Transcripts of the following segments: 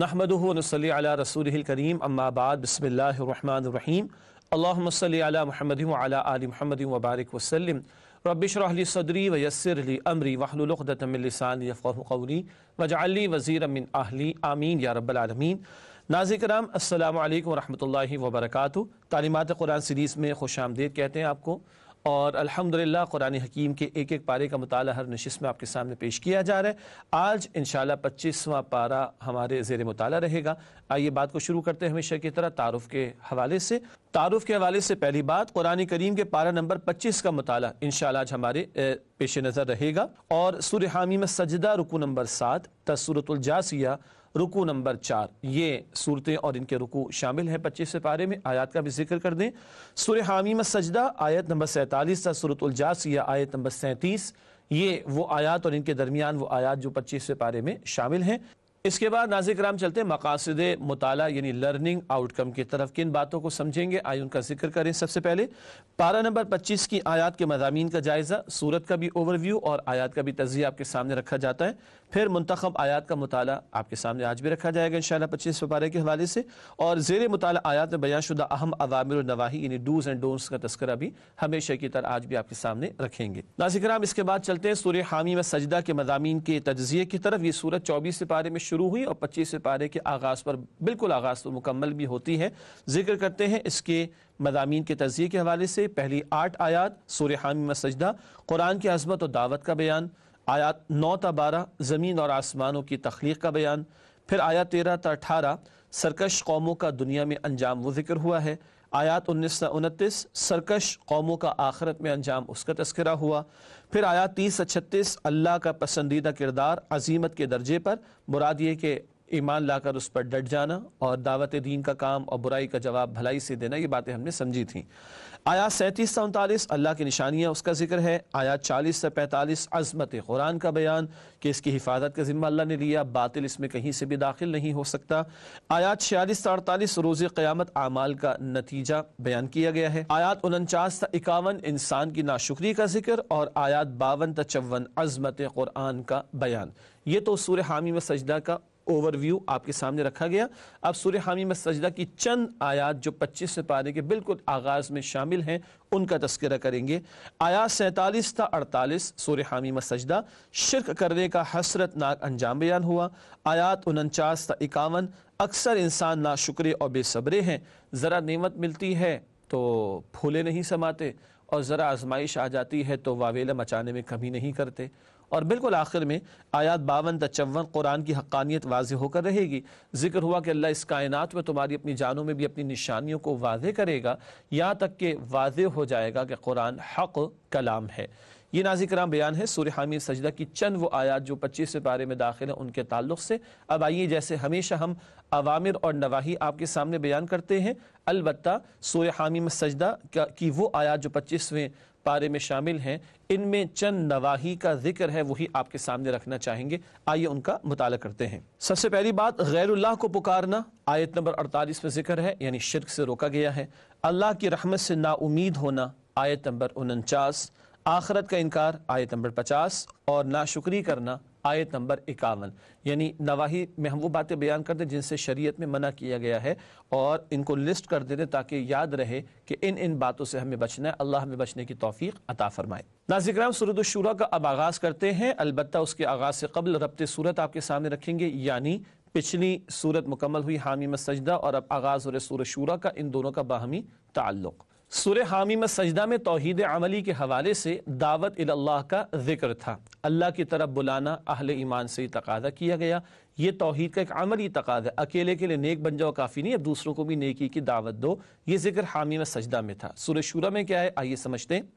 नहमदनसली रसूल करीम لي बसमीम अल्लामसली महमद आल महमद वबारक वसलम रबिशरली सदरी वयसरली अमरी वहलुलतमिलसान यफ़ी वजाली वज़ी अमिन आहली आमीन या रबालमीन कराम अल्लाम वरहमल वबरक तालीमत क़ुरान सीरीज़ में खुश आमदेद कहते हैं आपको और अल्हम्दुलिल्लाह कुरान हकीम के एक एक पारे का मताल हर नशस्त में आपके सामने पेश किया जा रहा है आज इन पच्चीसवां पारा हमारे जेर मताल रहेगा आइए बात को शुरू करते हैं हमेशा की तरह तारुफ के हवाले से तारुफ के हवाले से पहली बात कुरान करीम के पारा नंबर पच्चीस का मताल इन आज हमारे पेश नज़र रहेगा और सुर हामी में सजदा रुकू नंबर सात तसूरतुलजासिया रुकू नंबर चार ये सूरतें और इनके रुकू शामिल हैं पच्चीसवें पारे में आयात का भी जिक्र कर दें सुर हामीम सजदा आयत नंबर सैंतालीस था उजास या आयत नंबर सैंतीस ये वो आयात और इनके दरमियान वो आयात जो पच्चीसवें पारे में शामिल हैं इसके बाद नाजिक राम चलते मकासद मुताला यानी लर्निंग आउटकम की तरफ किन बातों को समझेंगे आइए उनका जिक्र करें सबसे पहले पारा नंबर पच्चीस की आयात के मजामी का जायज़ा सूरत का भी ओवरव्यू और आयात का भी तजिया आपके सामने रखा जाता है फिर मंतखब आयात का मताल आपके सामने आज भी रखा जाएगा इन शह पच्चीस पारे के हवाले से और जेर मताल आयात में बयान शुदा अहम अवामिल नवाही यानी डूज एंड डोंट्स का तस्करा भी हमेशा की तरह आज भी आपके सामने रखेंगे नाजिक राम इसके बाद चलते हैं सूर्य हामी व सजदा के मजामी के तजिए की तरफ ये सूरत चौबीस से पारे में शुरू हुई और पच्चीसवें पारे के आगाज़ पर बिल्कुल आगाज़ तो मुकम्मल भी होती है जिक्र करते हैं इसके मदामी के तजिए के हवाले से पहली आठ आयात सूर्य हामी मसजदा कुरान की अजमत और दावत का बयान आयात नौ ता बारह ज़मीन और आसमानों की तख्लीक का बयान फिर आयात तेरह ता अठारह सरकश कौमों का दुनिया में अंजाम वो जिक्र हुआ है आयात उन्नीस सौ उनतीस सरकश कौमों का आखरत में अंजाम उसका तस्करा हुआ फिर आया तीस से छत्तीस अल्लाह का पसंदीदा किरदार अजीमत के दर्जे पर मुराद ये कि ईमान लाकर उस पर डट जाना और दावत दीन का काम और बुराई का जवाब भलाई से देना ये बातें हमने समझी थी आया सैंतीस से उनतालीस अल्लाह की निशानियाँ उसका जिक्र है आया चालीस से पैंतालीस अजमत कुरान का बयान कि इसकी हिफाजत का ज़िम्मा अल्लाह ने लिया बातिल इसमें कहीं से भी दाखिल नहीं हो सकता आयात छियालीस से अड़तालीस रोज़ क़्यामत आमाल का नतीजा बयान किया गया है आयात उनचास से इक्यावन इंसान की नाशुक्री का जिक्र और आयात बावन चौवन अजमत कुरान का बयान ये तो सूर हामी में सजदा का ओवरव्यू आपके सामने रखा गया अब सूर्य हामी में सजदा की चंद आयात जो 25 से पारे के बिल्कुल आगाज में शामिल हैं उनका तस्करा करेंगे आयात सैतालीस था अड़तालीस सूर्य हामी में सजदा शिरक करने का हसरतनाक अंजाम बयान हुआ आयात उनचास था इक्यावन अक्सर इंसान नाशुक्रे और बेसब्रे हैं ज़रा नियमत मिलती है तो फूले नहीं समाते और ज़रा आजमाइश आ जाती है तो वावेला मचाने में कमी नहीं करते और बिल्कुल आखिर में आयात बावन तचवन कुरान की हक्कानियत वाज होकर रहेगी जिक्र हुआ कि अल्लाह इस कायनत में तुम्हारी अपनी जानों में भी अपनी निशानियों को वाज करेगा यहाँ तक कि वाज हो जाएगा कि कुरान हक कलाम है ये नाजी कराम बयान है सूर्य हामी सजदा की चंद वो आयात जो पच्चीस से पारे में दाखिल है उनके ताल्लुक से अब आइए जैसे हमेशा हम अवामिर और नवाही आपके सामने बयान करते हैं अलबत् सूर्य हामी में सजदा की वो आयात जो पच्चीसवें पारे में शामिल हैं इनमें चंद नवाही का जिक्र है वही आपके सामने रखना चाहेंगे आइए उनका मुताल करते हैं सबसे पहली बात गैरुल्लाह को पुकारना आयत नंबर अड़तालीस में जिक्र है यानी शिरक से रोका गया है अल्लाह की रहमत से नाउमीद होना आयत नंबर उनचास आखरत का इनकार आयत नंबर पचास और शुक्री करना आयत नंबर इक्यावन यानी नवाही में हम वो बातें बयान कर दें जिनसे शरीयत में मना किया गया है और इनको लिस्ट कर देते ताकि याद रहे कि इन इन बातों से हमें बचना है अल्लाह हमें बचने की तोफ़ी अता फ़रमाए नाजिक्राम सूरतशूरा का अब आगाज़ करते हैं अलबत् उसके आगाज़ से कबल रबत सूरत आपके सामने रखेंगे यानी पिछली सूरत मुकम्मल हुई हामी में सजदा और अब आगाज़ और सूर शूरा का इन दोनों का बाहमी ताल्लुक़ सुर हामी में सजदा में तोहद अमली के हवाले से दावत अल्लाह का जिक्र था अल्लाह की तरफ बुलाना अहल ईमान से ही तकादा किया गया ये तोहद का एक अमली है अकेले के लिए नेक बन जाओ काफ़ी नहीं अब दूसरों को भी नेकी की दावत दो ये जिक्र हामी में सजदा में था सुर शुरा में क्या है आइए समझते हैं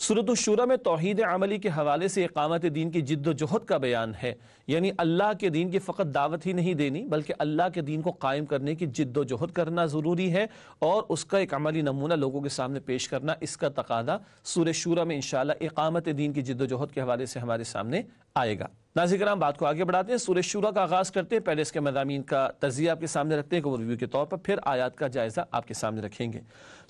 सूरत शुरा में तोहद अमली के हवाले से इकामत दीन की जद्दोजहद का बयान है यानी अल्लाह के दीन की फ़कत दावत ही नहीं देनी बल्कि अल्लाह के दीन को कायम करने की जद्दोजहद करना ज़रूरी है और उसका एक अमली नमूना लोगों के सामने पेश करना इसका तकादा सूर शुरा में इनशाला इकामत दीन की जद्दोजहद के हवाले से हमारे सामने आएगा नाजिक बात को आगे बढ़ाते हैं सूर्य शुरा का आगाज करते हैं पहले इसके मजामी का तजिया आपके सामने रखते हैं रिव्यू के तौर पर फिर आयात का जायजा आपके सामने रखेंगे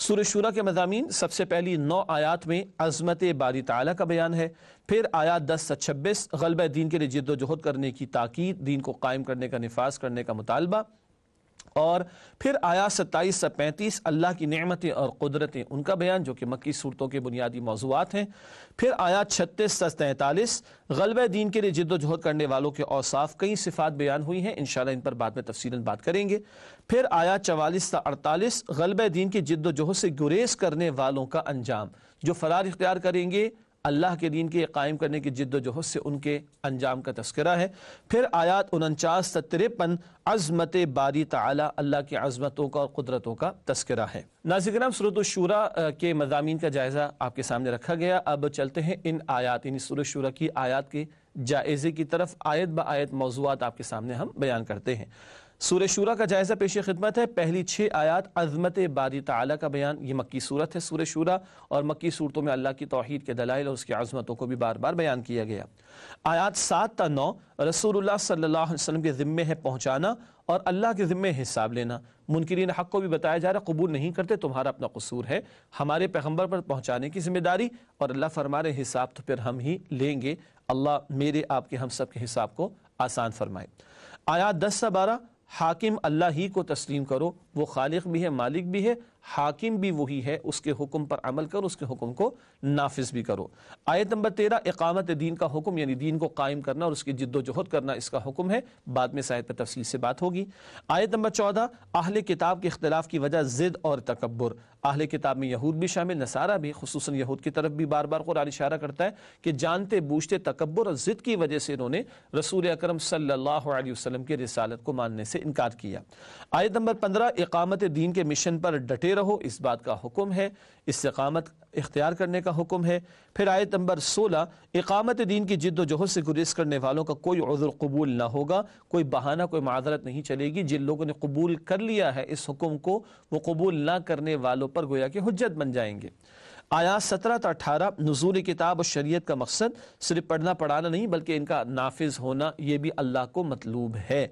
सूर्य शुरा के मजामी सबसे पहली नौ आयात में अजमत बारी ताला का बयान है फिर आयात दस से छब्बीस गलब दीन के लिए जिद्दोजहद करने की ताकीद दीन को कायम करने का नफाज करने का मुतालबा और फिर आया सत्ताईस से पैंतीस अल्लाह की नमतें और कुदरतें उनका बयान जो कि मक्की सूरतों के बुनियादी मौजूद हैं फिर आया छत्तीस से तैंतालीस गलब दीन के लिए जद्दोजहद करने वालों के औसाफ कई सिफात बयान हुई हैं इन इन पर बाद में तफसी बात करेंगे फिर आया चवालीस से अड़तालीस गलब दीन की जद्दोजहद से गुरेज करने वालों का अंजाम जो फरार इख्तियार करेंगे अल्लाह के दीन के कायम करने की जिद्दोजहद से उनके अंजाम का तस्करा है फिर आयात उनचास तिरपन अज़मत बारी तला अल्लाह की अज़मतों का और क़ुदरतों का तस्करा है नाजिक्राम सूरतशूरा के मजामी का जायज़ा आपके सामने रखा गया अब चलते हैं इन आयात सूरत सूरतशूरा की आयात के जायज़े की तरफ आयत ब आयत मौजूद आपके सामने हम बयान करते हैं सूर शूरा का जायज़ा पेश खिदमत है पहली छः आयात अजमत बारी तला का बयान ये मक्की सूरत है सूर शूरा और मक्की सूरतों में अल्लाह की तोहद के दलाइल और उसकी आजमतों को भी बार बार बयान किया गया आयात सात ता नौ रसूल सल्लल्लाहु के ज़िम्मे है पहुँचाना और अल्लाह के ज़िम्मे हिसाब लेना मुनकरीन हक़ को भी बताया जा रहा कबूल नहीं करते तुम्हारा अपना कसूर है हमारे पैगम्बर पर पहुँचाने की जिम्मेदारी और अल्लाह फरमा रहे हिसाब तो फिर हम ही लेंगे अल्लाह मेरे आपके हम सब के हिसाब को आसान फरमाए आयात दस से बारह हाकिम अल्लाह ही को तस्लीम करो वो खालिक भी है मालिक भी है हाकिम भी वही है उसके हुक्म पर अमल करो उसके हुक्म को नाफिज भी करो आयत नंबर तेरह इकामत दीन का हुक्म यानी दीन को कायम करना और उसकी जिद्दोजहद करना इसका हुक्म है बाद में शायद पर तफसील से बात होगी आयत नंबर चौदह आहल किताब के अख्तिलाफ की वजह ज़िद और तकबर आहल किताब में यहूद भी शामिल नसारा भी खसूस यहूद की तरफ भी बार बार कुरान इशारा करता है कि जानते बूझते तकबर और ज़िद की वजह से इन्होंने रसूल अक्रम सल्लाम वसलम की रिसालत को मानने से इनकार किया आयत नंबर पंद्रह इकामत दीन के मिशन पर डटेर रहो इस बात का हुक्म है इस्तकामत इख्तियार करने का हुक्म है फिर आयत नंबर सोलह इकामत दीन की जिद्दोजहद से गुरेज करने वालों का कोई उज़र कबूल ना होगा कोई बहाना कोई माजरत नहीं चलेगी जिन लोगों ने कबूल कर लिया है इस हुक्म को वो कबूल ना करने वालों पर गोया कि हजत बन जाएंगे आयात सत्रह तो अठारह नजूल किताब और शरीयत का मकसद सिर्फ पढ़ना पढ़ाना नहीं बल्कि इनका नाफिज होना ये भी अल्लाह को मतलूब है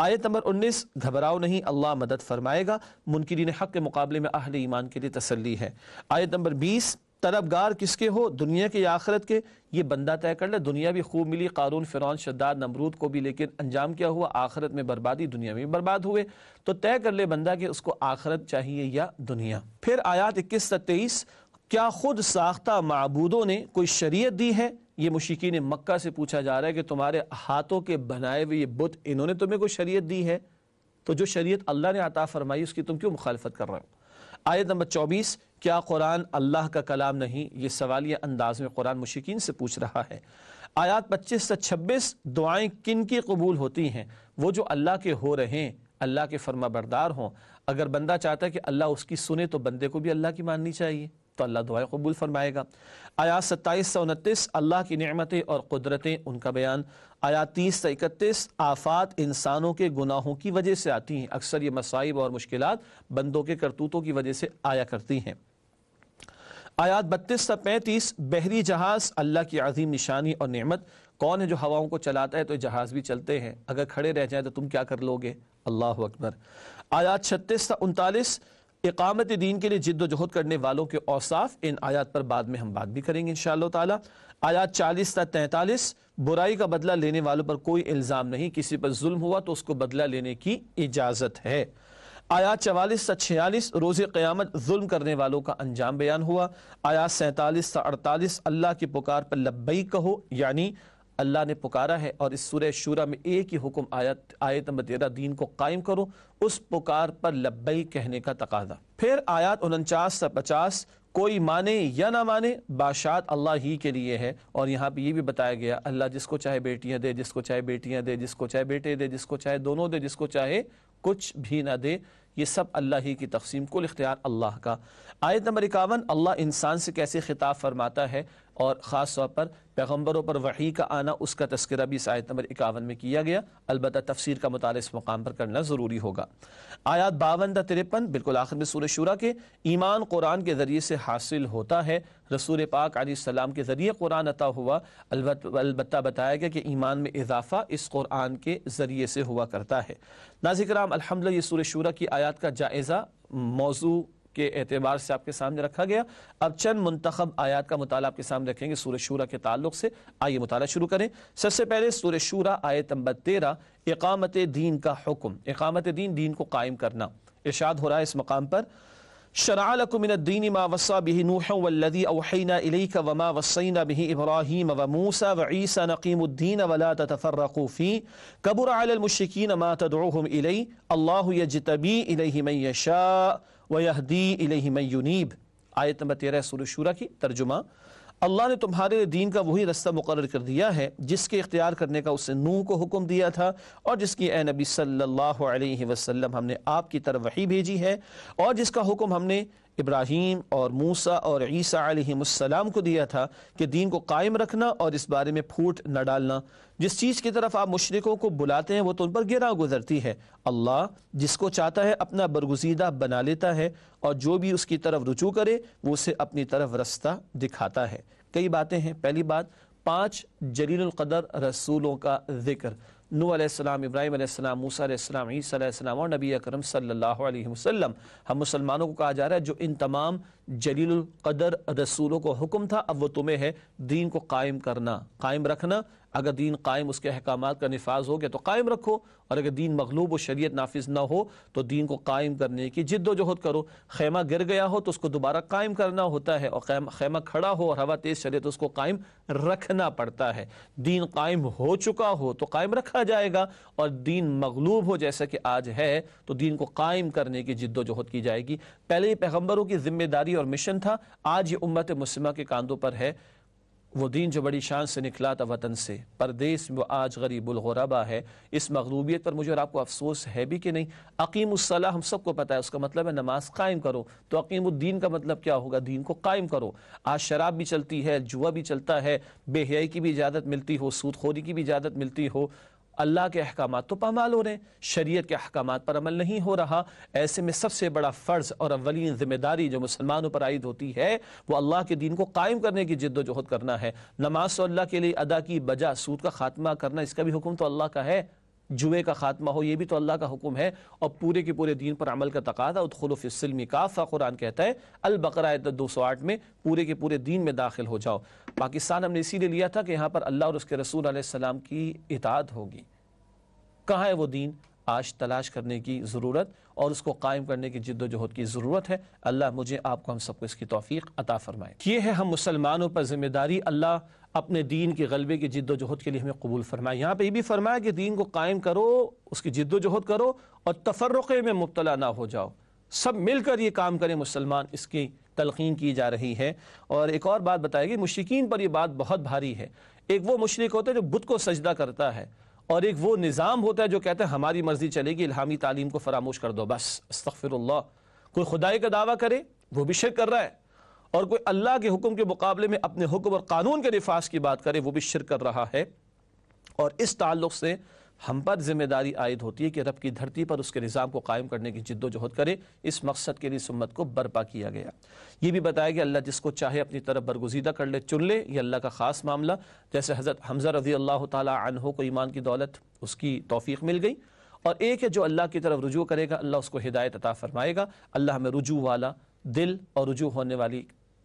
आयत नंबर 19 घबराओ नहीं अल्लाह मदद फरमाएगा मुनकरीन हक के मुकाबले में अहल ईमान के लिए तसली है आयत नंबर 20 तलबगार किसके हो दुनिया के या आखरत के ये बंदा तय कर ले दुनिया भी खूब मिली कानून फिरौन शद्दाद नमरूद को भी लेकिन अंजाम क्या हुआ आखरत में बर्बादी दुनिया में बर्बाद हुए तो तय कर ले बंदा कि उसको आखरत चाहिए या दुनिया फिर आयात इक्कीस से तेईस क्या खुद साख्ता मबूदों ने कोई शरीय दी है ये ने मक्का से पूछा जा रहा है कि तुम्हारे हाथों के बनाए हुए ये बुत इन्होंने तुम्हें कोई शरीयत दी है तो जो शरीयत अल्लाह ने अता फरमाई उसकी तुम क्यों मुखालफत कर रहे हो आयत नंबर चौबीस क्या कुरान अल्लाह का कलाम नहीं ये सवाल यह अंदाज में कुरान मुशीकिन से पूछ रहा है आयात पच्चीस से छब्बीस दुआएं किन की कबूल होती हैं वो जो अल्लाह के हो रहे हैं अल्लाह के फरमा बरदार हों अगर बंदा चाहता है कि अल्लाह उसकी सुने तो बंदे को भी अल्लाह की माननी चाहिए तो अल्लाह दुआएं कबूल फरमाएगा आयात सत्ताईस सौ उनतीस अल्लाह की नमतें और क़ुदरतें उनका बयान आया तीस से इकतीस आफात इंसानों के गुनाहों की वजह से आती हैं अक्सर ये मसाइब और मुश्किल बंदों के करतूतों की वजह से आया करती हैं आयात बत्तीस से पैंतीस बहरी जहाज़ अल्लाह की अजीम निशानी और नमत कौन है जो हवाओं को चलाता है तो जहाज़ भी चलते हैं अगर खड़े रह जाए तो तुम क्या कर लोगे अल्लाह अकबर आयात छत्तीस से उनतालीस इकामत दीन के लिए जिद्दोजहद करने वालों के औसाफ इन आयात पर बाद में हम बात भी करेंगे इन शाह आयात चालीस तक तैंतालीस बुराई का बदला लेने वालों पर कोई इल्ज़ाम नहीं किसी पर जुल्म हुआ तो उसको बदला लेने की इजाज़त है आयात चवालीस से छियालीस रोज़ क़्यामत जुल्म करने वालों का अंजाम बयान हुआ आयात सैंतालीस से अड़तालीस अल्लाह की पुकार पर लब्बई कहो यानी अल्लाह ने पुकारा है और इस सूर्य शूरा में एक ही हुक्म आयत आयत नंबर तेरह दीन को कायम करो उस पुकार पर लब्बई कहने का तकाजा फिर आयात उनचास से पचास कोई माने या ना माने बादशात अल्लाह ही के लिए है और यहाँ पे ये भी बताया गया अल्लाह जिसको चाहे बेटियाँ दे जिसको चाहे बेटियाँ दे जिसको चाहे बेटे दे जिसको चाहे दोनों दे जिसको चाहे कुछ भी ना दे ये सब अल्लाह ही की तकसीम कुल इख्तियार अल्लाह का आयत नंबर इक्यावन अल्लाह इंसान से कैसे खिताब फरमाता है और ख़ास तौर पर पैगम्बरों पर वही का आना उसका तस्करा भी इस आयत नंबर इक्यावन में किया गया अलबत् तफसीर का मताल इस मुकाम पर करना ज़रूरी होगा आयात बावन द तिरपन बिल्कुल आखिर में सूर शुरा के ईमान कुरान के ज़रिए से हासिल होता है रसूल पाक आलम के ज़रिए कुरान अता हुआ अलबत् बताया गया कि ईमान में इजाफ़ा इस कुरान के ज़रिए से हुआ करता है नाजिक राम अलहमद ये सूर शुरा की आयात का जायज़ा मौजू के एतबार से आपके सामने रखा गया अब चंद मंतखब आयात का मुताल आपके सामने रखेंगे सूर्य शूरा के ताल्लुक से आइए मुताला शुरू करें सबसे पहले सूर्य शूरा आयत नंबर तेरह इकामत दीन का हुक्म इकामत दीन दीन को कायम करना इर्शाद हो रहा है इस मकाम पर शरालकुमिनद्दीन मा वसा बिहि नूह वल्लज़ी औहैना इलैका वमा वसैना बिहि इब्राहीम व मूसा व ईसा नक़ीमुद्दीन वला ततफरक़ू फ़ी कबुर अलल मुश्रिकीन मा तदऊहुम इलै अल्लाह यजतबी इलैहि मन यशा व यहदी इलैहि मन युनीब आयत नंबर 13 सूरह शूरा की तर्जुमा अल्लाह ने तुम्हारे दीन का वही रास्ता मुकर कर दिया है जिसके इख्तियार करने का उसने नूह को हुक्म दिया था और जिसकी ए नबी सल्लल्लाहु अलैहि वसल्लम हमने आपकी तरफ वही भेजी है और जिसका हुक्म हमने इब्राहिम और मूसा और ईसा आलम को दिया था कि दीन को कायम रखना और इस बारे में फूट न डालना जिस चीज़ की तरफ आप मुशरकों को बुलाते हैं वो तो उन पर गिरा गुजरती है अल्लाह जिसको चाहता है अपना बरगुजीदा बना लेता है और जो भी उसकी तरफ रुजू करे वो उसे अपनी तरफ रास्ता दिखाता है कई बातें हैं पहली बात पाँच जलील रसूलों का जिक्र नू आसमाम इब्राहिम मूसा ईसीम और नबी अकरम सल्लल्लाहु अलैहि वसल्लम हम मुसलमानों को कहा जा रहा है जो इन तमाम जलील कदर रसूलों को हुक्म था अब वो तुम्हें है दीन को कायम करना कायम रखना अगर दीन कायम उसके अहकाम का नफाज हो गया तो कायम रखो और अगर दीन मगलूब व शरीत नाफिज ना हो तो दीन को कायम करने की जिद्दोजहद करो खेमा गिर गया हो तो उसको दोबारा कायम करना होता है और खेमा खड़ा हो और हवा तेज़ चले तो उसको कायम रखना पड़ता है दीन कायम हो चुका हो तो कायम रखा जाएगा और दीन मगलूब हो जैसा कि आज है तो दीन को कायम करने की जिद्दोजहद की जाएगी पहले ही पैगम्बरों की जिम्मेदारी और मिशन था आज ये उम्मत मुस्लिम के कांधों पर है वो दीन जो बड़ी शान से निकला था वतन से परदेस वो आज गरीबुलगरबा है इस मकलूबियत पर मुझे और आपको अफसोस है भी कि नहीं अकीम उसला हम सबको पता है उसका मतलब है नमाज कायम करो तो अकीमुद्दीन का मतलब क्या होगा दीन को कायम करो आज शराब भी चलती है जुआ भी चलता है बेहयाई की भी इजाज़त मिलती हो सूदखोरी की भी इजाज़त मिलती हो अल्लाह के अहकाम तो पामाल हो रहे हैं शरीय के अहकाम पर अमल नहीं हो रहा ऐसे में सबसे बड़ा फ़र्ज़ और अवलिन ज़िम्मेदारी जो मुसलमानों पर आयद होती है वो अल्लाह के दिन को कायम करने की जिद्दोजहद करना है नमाज तो अल्लाह के लिए अदा की बजा सूद का खात्मा करना इसका भी हुक्म तो अल्लाह का है जुए का खात्मा हो ये भी तो अल्लाह का हुक्म है और पूरे के पूरे दीन पर अमल का तकादा उदखलफ़िलमी काफ़ा कुरान कहता है अलबकर दो सौ आठ में पूरे के पूरे दीन में दाखिल हो जाओ पाकिस्तान हमने इसीलिए लिया था कि यहाँ पर अल्लाह और उसके रसूल सलाम की इताद होगी कहाँ है वो दीन आज तलाश करने की ज़रूरत और उसको कायम करने की जद्दोजहद की ज़रूरत है अल्लाह मुझे आपको हम सबको इसकी तोफ़ी अता फ़रमाए ये है हम मुसलमानों पर ज़िम्मेदारी अल्लाह अपने दीन के गलबे की जद्दोजहद के लिए हमें कबूल फरमाए यहाँ पर ये भी फरमाया कि दीन को कायम करो उसकी जद्दोजहद करो और तफरक़े में मुबला ना हो जाओ सब मिलकर ये काम करें मुसलमान इसकी तलखीन की जा रही है और एक और बात बताएगी मुश्किन पर यह बात बहुत भारी है एक वो मुशरक होता है जो बुद्ध को सजदा करता है और एक वो निज़ाम होता है जो कहते हैं हमारी मर्जी चलेगी इलामी तालीम को फरामोश कर दो बस अस्तफ़िरल्ला कोई खुदाई का दावा करे वो भी शिर कर रहा है और कोई अल्लाह के हुक्म के मुकाबले में अपने हुक्म और कानून के नफाज की बात करे वो भी शिर कर रहा है और इस ताल्लुक से हम पर जिम्मेदारी आयद होती है कि रब की धरती पर उसके निज़ाम को कायम करने की जिद्दोजहद करे इस मकसद के लिए इस को बर्पा किया गया ये भी बताया कि अल्लाह जिसको चाहे अपनी तरफ बरगुजीदा कर ले चुन ले यह अल्लाह का ख़ास मामला जैसे हज़रत हमजा रजी अल्लाह हो को ईमान की दौलत उसकी तोफ़ी मिल गई और एक है जो अल्लाह की तरफ रुजू करेगा अल्लाह उसको हिदायत अता फ़रमाएगा अल्लाह हमें रुजू वाला दिल और रुजू होने वाली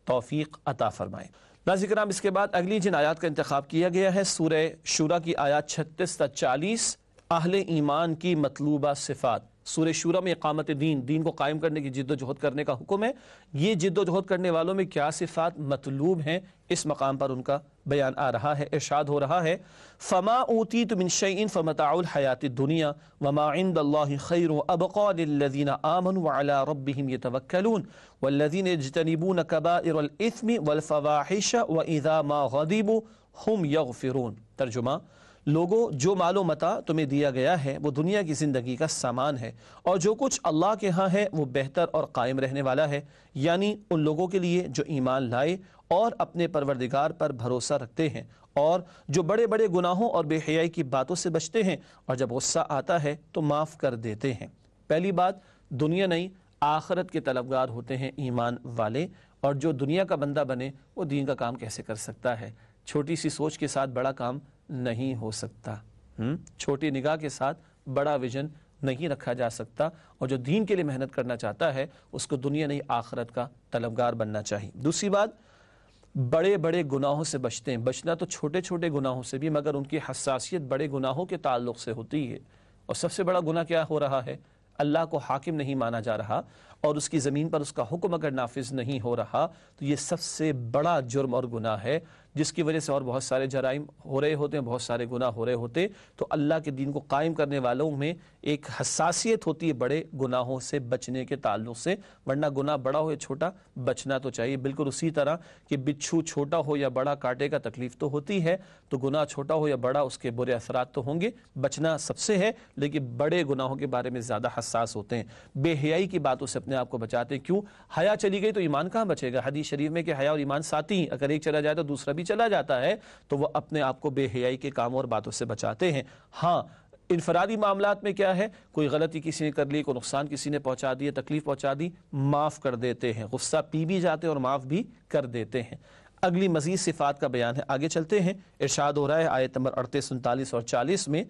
तोफ़ी अता फ़रमाएगा नाजिक नाम इसके बाद अगली जिन आयात का इंतखब किया गया है सूर्य शुरा की आयात छत्तीस तक चालीस आहल ईमान की मतलूबा सिफात सूर शूरा में इकामत दीन दीन को कायम करने की जिद्दोजहद करने का हुक्म है ये जिद्दोजहद करने वालों में क्या सिफात मतलूब हैं इस मकाम पर उनका बयान आ रहा है इर्शाद हो रहा है फ़मा ऊती तुम शईन फ़मताउल हयात दुनिया वमाइंद खैर अबक़ीन आमन वाला रबीम ये तवक्लून वल्लिन नकबा इरमी वलफ़वाहिश व इज़ा मा गदीबू हम यग फ़िरून तर्जुमा लोगों जो मालो मता तुम्हें दिया गया है वो दुनिया की ज़िंदगी का सामान है और जो कुछ अल्लाह के यहाँ है वो बेहतर और कायम रहने वाला है यानी उन लोगों के लिए जो ईमान लाए और अपने परवरदिगार पर भरोसा रखते हैं और जो बड़े बड़े गुनाहों और बेहयाई की बातों से बचते हैं और जब गुस्सा आता है तो माफ़ कर देते हैं पहली बात दुनिया नहीं आखरत के तलबगार होते हैं ईमान वाले और जो दुनिया का बंदा बने वो दीन का काम कैसे कर सकता है छोटी सी सोच के साथ बड़ा काम नहीं हो सकता हम्म? छोटी निगाह के साथ बड़ा विजन नहीं रखा जा सकता और जो दीन के लिए मेहनत करना चाहता है उसको दुनिया नहीं आखरत का तलबगार बनना चाहिए दूसरी बात बड़े बड़े गुनाहों से बचते हैं बचना तो छोटे छोटे गुनाहों से भी मगर उनकी हसासियत बड़े गुनाहों के ताल्लुक से होती है और सबसे बड़ा गुनाह क्या हो रहा है अल्लाह को हाकिम नहीं माना जा रहा और उसकी ज़मीन पर उसका हुक्म अगर नाफिज नहीं हो रहा तो ये सबसे बड़ा जुर्म और गुनाह है जिसकी वजह से और बहुत सारे जराइम हो रहे होते हैं बहुत सारे गुनाह हो रहे होते तो अल्लाह के दीन को कायम करने वालों में एक हसासियत होती है बड़े गुनाहों से बचने के ताल्लुक से वरना गुनाह बड़ा हो या छोटा बचना तो चाहिए बिल्कुल उसी तरह कि बिच्छू छोटा हो या बड़ा काटे का तकलीफ तो होती है तो गुनाह छोटा हो या बड़ा उसके बुरे असरात तो होंगे बचना सबसे है लेकिन बड़े गुनाहों के बारे में ज़्यादा हसास होते हैं बेहयाई की बातों से अपने आप को बचाते हैं क्यों हया चली गई तो ईमान कहाँ बचेगा हदीस शरीफ में कि हया और ईमान साथी ही अगर एक चला जाए तो दूसरा भी चला जाता है तो वह अपने आप को बेहयाई के कामों और बातों से बचाते हैं हाँ इनफरादी मामला में क्या है कोई गलती किसी ने कर ली कोई नुकसान किसी ने पहुंचा दिया तकलीफ पहुंचा दी माफ़ कर देते हैं गुस्सा पी भी जाते हैं और माफ़ भी कर देते हैं अगली मजीद सिफात का बयान है आगे चलते हैं इर्शाद हो रहा है आयत नंबर अड़तीस उनतालीस और चालीस में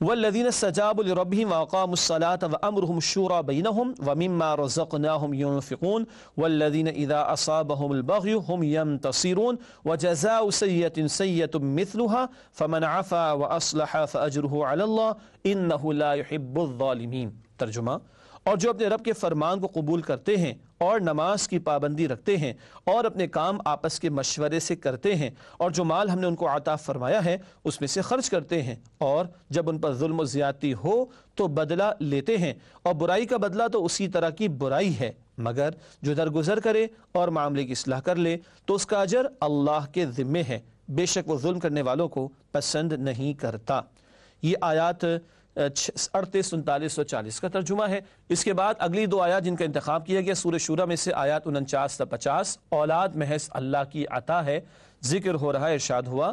والذين استجابوا لربهم وأقاموا الصلاة وأمرهم الشورى بينهم ومما رزقناهم ينفقون والذين إذا أصابهم البغي هم ينتصرون وجزاء سيئة سيئة مثلها فمن عفا وأصلح فأجره على الله إنه لا يحب الظالمين ترجمة और जो अपने रब के फरमान को कबूल करते हैं और नमाज की पाबंदी रखते हैं और अपने काम आपस के मशवरे से करते हैं और जो माल हमने उनको आता फरमाया है उसमें से खर्च करते हैं और जब उन पर जुल्म ज़्यादती हो तो बदला लेते हैं और बुराई का बदला तो उसी तरह की बुराई है मगर जो दरगुजर करे और मामले की असलाह कर ले तो उसका अजर अल्लाह के ज़िम्मे है बेशक वो जुल्म करने वालों को पसंद नहीं करता ये आयात अड़तीस उनतालीस सौ चालीस का तर्जुमा है इसके बाद अगली दो आयात जिनका इंतखा किया गया सूर्य शुरा में से आयात उनचास से पचास औलाद महज अल्लाह की अता है जिक्र हो रहा है इर्शाद हुआ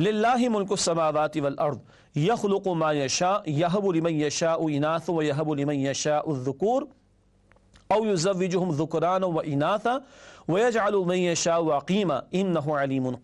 लाही मुल्क समावत वलअर्द यखलुक यहबुलम यशा व यहबुलम यशा ज़ुकरान व वक़ीमा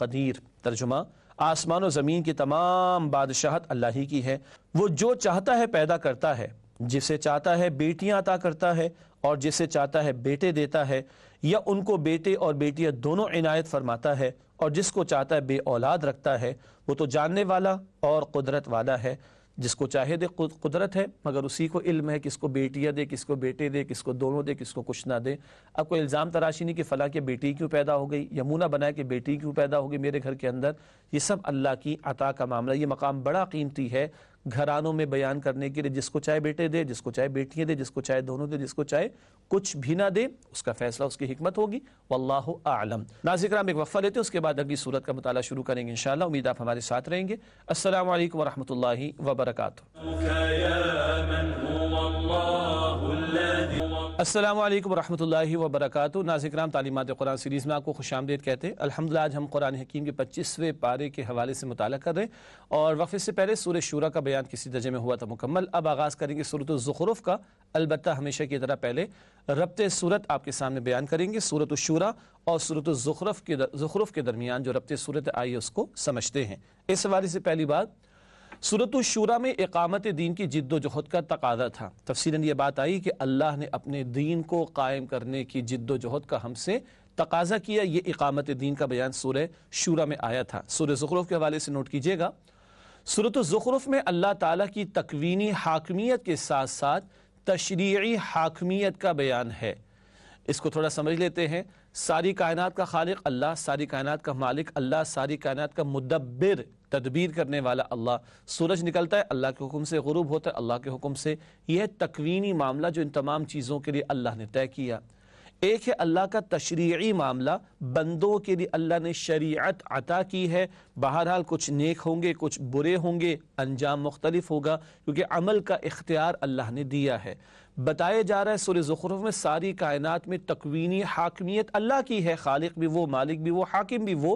कदीर तर्जुमा आसमान और ज़मीन की तमाम बादशाहत अल्लाह ही की है वो जो चाहता है पैदा करता है जिसे चाहता है बेटियां अता करता है और जिसे चाहता है बेटे देता है या उनको बेटे और बेटियां दोनों इनायत फरमाता है और जिसको चाहता है बे औलाद रखता है वो तो जानने वाला और कुदरत वाला है जिसको चाहे दे कुदरत है मगर उसी को इल्म है किसको बेटियाँ दे किसको बेटे दे किसको दोनों दे किसको कुछ ना दे अब कोई इल्ज़ाम तराशी नहीं कि फ़लाँ के बेटी क्यों पैदा हो गई यमुना बनाए कि बेटी क्यों पैदा हो गई मेरे घर के अंदर ये सब अल्लाह की अता का मामला ये मकाम बड़ा कीमती है घरानों में बयान करने के लिए जिसको चाहे बेटे दे जिसको चाहे बेटियां दे जिसको चाहे दोनों दे जिसको चाहे कुछ भी ना दे उसका फैसला उसकी हिकमत होगी वल्लाह आलम नाजिक राम एक वफ़ा लेते उसके बाद अगली सूरत का मताल शुरू करेंगे इन उम्मीद आप हमारे साथ रहेंगे असल वरहमत व वबरकू असलम वरहमल वबरक नाजिक्राम तालीमत कुरान सीरीज़ में आपको खुश आमदेद कहते हैं अलहमदिल्ला आज हम कुरान हकीम के पच्चीसवें पारे के हवाले से मुताल कर रहे हैं और वफ़े से पहले सूर शुरा का बयान किसी दर्जे में हुआ था मुकम्मल अब आगाज़ करेंगे सूरत ज़ुखरूफ़ का अलबत् हमेशा की तरह पहले रबत सूरत आपके सामने बयान करेंगे सूरत शुरा और सूरत ज़ुखरफ के ज़ुखरूफ़ के दरमियान जो रबत सूरत आई है उसको समझते हैं इस हवाले से पहली बात सूरत शूरा में एकामत दीन की जिद्दोजहद का तकादा था तफसला ये बात आई कि अल्लाह ने अपने दीन को कायम करने की जिद्दोजहद का हमसे तकाजा किया ये इकामत दीन का बयान सूर शूरा में आया था सूर्य जुखरुफ के हवाले से नोट कीजिएगा सूरत जुखरुफ में अल्लाह ताला की तकवीनी हाकमियत के साथ साथ तशरी हाकमियत का बयान है इसको थोड़ा समझ लेते हैं सारी कायनात का खालिक अल्लाह सारी कायनात का मालिक अल्लाह सारी कायनात का मुदब्बिर तदबीर करने वाला अल्लाह सूरज निकलता है अल्लाह के हुक्म से गुरूब होता है अल्लाह के हुक्म से यह तकवीनी मामला जो इन तमाम चीज़ों के लिए अल्लाह ने तय किया एक है अल्लाह का तशरी मामला बंदों के लिए अल्लाह ने शरीयत अता की है बहरहाल कुछ नेक होंगे कुछ बुरे होंगे अंजाम मुख्तलिफ होगा क्योंकि अमल का इख्तियार अल्लाह ने दिया है बताया जा रहा है सुर ज़ुखरफ में सारी कायनात में तकवीनी हाकमियत अल्लाह की है खालिक भी वो मालिक भी वो हाकिम भी वो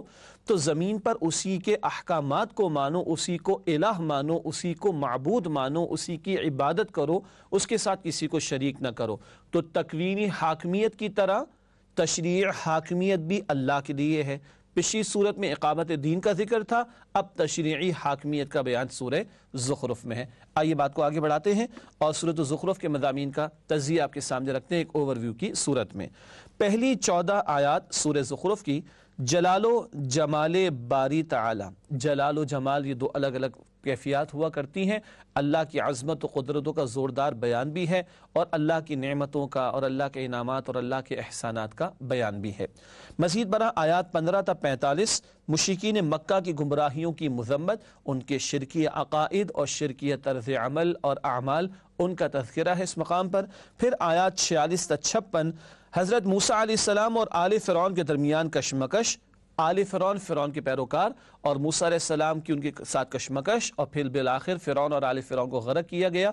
तो ज़मीन पर उसी के अहकाम को मानो उसी को इलाह मानो उसी को मबूद मानो उसी की इबादत करो उसके साथ किसी को शरीक ना करो तो तकवीनी हाकमियत की तरह तशरी हाकमियत भी अल्लाह के लिए है पिछली सूरत में इकामत दीन का जिक्र था अब तशरी हाकमियत का बयान सूर ज़ुखरफ में है आइए बात को आगे बढ़ाते हैं और सूरत ज़ुखरफ के मजामी का तजिए आपके सामने रखते हैं एक ओवरव्यू की सूरत में पहली चौदह आयात सूर ज़ुखरफ की जलालो जमाल बारी तला जलालो जमाल ये दो अलग अलग कैफियात हुआ करती हैं अल्लाह की अज़मत व कुदरतों का ज़ोरदार बयान भी है और अल्लाह की नमतों का और अल्लाह के इनामत और अल्लाह के एहसानात का बयान भी है मजीद बरा आयात पंद्रह त पैंतालीस ने मक्का की गुमराहियों की मजम्मत उनके शिरकी अकायद और शिरकी तर्ज अमल और अमाल उनका तस्करा है इस मकाम पर फिर आयात छियालीस तक छप्पन हज़रत मूसा और आल फ़िरौन के दरमियान कशमकश आल फ़िरौन फ़िरौन के पैरोकार और मूसा सलाम की उनके साथ कशमकश और फिर बिल आखिर फ़िरौन और आल फ़िरौन को गर्क किया गया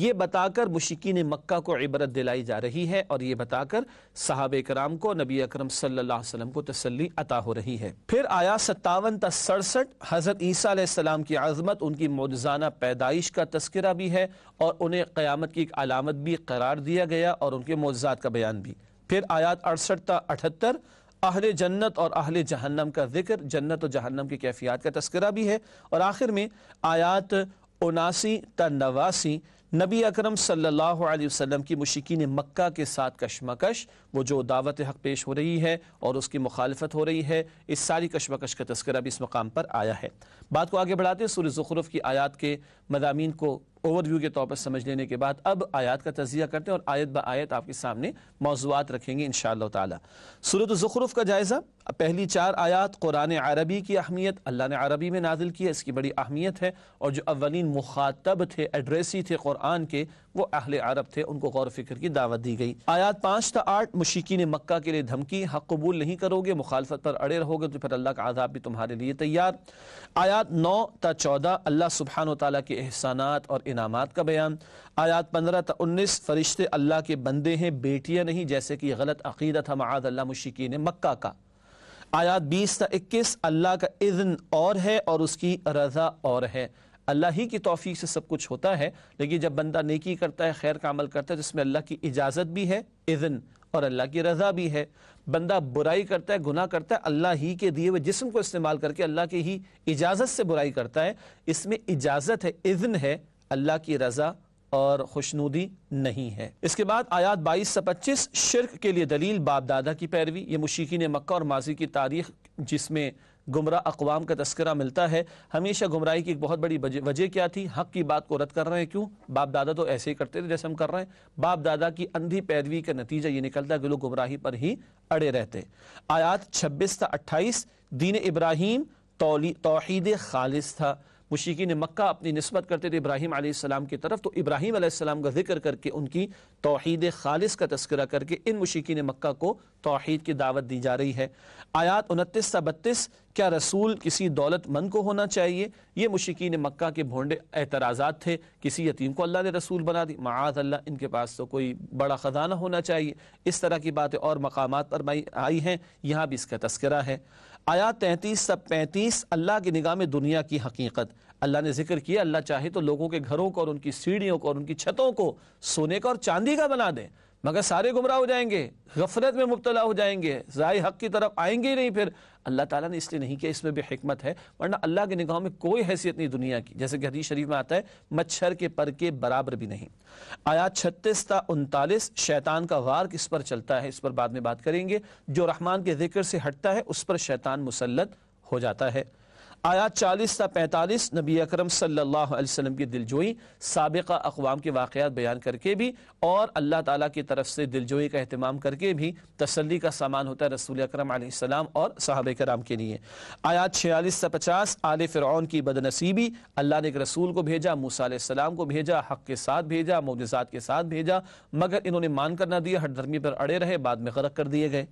ये बताकर मुशिकिन मक्का को इबरत दिलाई जा रही है और ये बताकर साहब कराम को नबी अक्रम सल्लाम को तसली अता हो रही है फिर आया सत्तावन त सड़सठ हज़रत ईसा सलाम की आज़मत उनकी मोजाना पैदाइश का तस्करा भी है और उन्हें क़्यामत की एक अलामत भी करार दिया गया और उनके मोजात का बयान भी फिर आयात अड़सठ तक अठहत्तर अहल जन्नत और अहल जहन्नम का जिक्र जन्नत और जहन्नम की कैफियत का तस्करा भी है और आखिर में आयात उनासी त नवासी नबी अकरम सल्लल्लाहु अलैहि वसल्लम की मुशिकीन मक्का के साथ कशमकश वो जो दावत हक पेश हो रही है और उसकी मुखालफत हो रही है इस सारी कशमकश का तस्करा भी इस मकाम पर आया है बात को आगे बढ़ाते सूर्य जुखरुफ़ की आयात के मदामीन को ओवरव्यू के तौर पर समझ लेने के बाद अब आयत का तजिया करते हैं और आयत ब आयत आपके सामने मौजूद रखेंगे इन ताला सूरत ज़ुखरूफ़ का जायज़ा पहली चार आयात कुरान अरबी की अहमियत अल्लाह ने अरबी में नाजिल किया इसकी बड़ी अहमियत है और जो अवलिन मुखातब थे एड्रेसी थे कुरान के वो अहल अरब थे उनको गौर फिक्र की दावत दी गई आयात पांच था आठ मुशीकी ने मक्का के लिए धमकी हक कबूल नहीं करोगे मुखालफत पर अड़े रहोगे तो फिर अल्लाह का आजाब भी तुम्हारे लिए तैयार आयात नौ था चौदह अल्लाह सुबहान तला के एहसानात और इनामात का बयान आयात पंद्रह था उन्नीस फरिश्ते अल्लाह के बंदे हैं बेटियाँ नहीं जैसे कि गलत अकीदा था माद अल्लाह मुशीकी ने मक्का का आयात बीस था इक्कीस अल्लाह का इज्न और है और उसकी रजा और है अल्लाह ही की तोफ़ी से सब कुछ होता है लेकिन जब बंदा नेकी करता है खैर का अमल करता है तो इसमें अल्लाह की इजाज़त भी है इज़न और अल्लाह की रज़ा भी है बंदा बुराई करता है गुनाह करता है अल्लाह ही के दिए हुए जिसम को इस्तेमाल करके अल्लाह की ही इजाज़त से बुराई करता है इसमें इजाज़त है इज़न है अल्लाह की रज़ा और खुशनुदी नहीं है इसके बाद आयात 22 से 25 शिरक के लिए दलील बाप दादा की पैरवी ये मुशीकी ने मक्का और माजी की तारीख जिसमें गुमराह अकवाम का तस्करा मिलता है हमेशा गुमराही की एक बहुत बड़ी वजह क्या थी हक की बात को रद्द कर रहे हैं क्यों बाप दादा तो ऐसे ही करते थे जैसे हम कर रहे हैं बाप दादा की अंधी पैदवी का नतीजा ये निकलता कि लोग गुमराही पर ही अड़े रहते आयात छब्बीस था अट्ठाईस दीन इब्राहिम तोहद खालिस था मुशिकिन मक्का अपनी नस्बत करते थे इब्राहिम आसमाम की तरफ तो इब्राहिम आसमाम का जिक्र करके उनकी तोहद खालिस का तस्करा करके इन मुशिकिन मक्का को तोहद की दावत दी जा रही है आयात उनतीस सा बत्तीस क्या रसूल किसी दौलतमंद को होना चाहिए ये मुशिकिन मक्का के भोंडे एतराज़ा थे किसी यतीम को अल्लाह ने रसूल बना दी माज अल्लाह इनके पास तो कोई बड़ा ख़जाना होना चाहिए इस तरह की बातें और मकाम पर आई हैं यहाँ भी इसका तस्करा है आया तैंतीस सब पैंतीस अल्लाह की निगाह में दुनिया की हकीकत अल्लाह ने जिक्र किया अल्लाह चाहे तो लोगों के घरों को और उनकी सीढ़ियों को और उनकी छतों को सोने का और चांदी का बना दें मगर सारे गुमराह हो जाएंगे गफलत में मुबतला हो जाएंगे ज़ाय हक़ की तरफ आएंगे ही नहीं फिर अल्लाह ताला ने इसलिए नहीं किया इसमें भी हमत है वरना अल्लाह के निगाह में कोई हैसियत नहीं दुनिया की जैसे कि हदीस शरीफ में आता है मच्छर के पर के बराबर भी नहीं आया छत्तीस ता उनतालीस शैतान का वार किस पर चलता है इस पर बाद में बात करेंगे जो रहमान के जिक्र से हटता है उस पर शैतान मुसलत हो जाता है आया चालीस सा पैंतालीस नबी अक्रम सल्लाम की दिलजोई सबका अकवाम के वाकत बयान करके भी और अल्लाह ताली की तरफ से दिलजोई का अहतमाम करके भी तसली का सामान होता है रसूल अक्रम आसमाम और साहब कराम के लिए आयात छियालीस से पचास आल फ़िरौन की बदनसीबी अल्लाह ने एक रसूल को भेजा मूसम को भेजा हक़ के साथ भेजा मोजात के साथ भेजा मगर इन्होंने मान कर ना दिया हर धर्मी पर अड़े रहे बाद में गरक कर दिए गए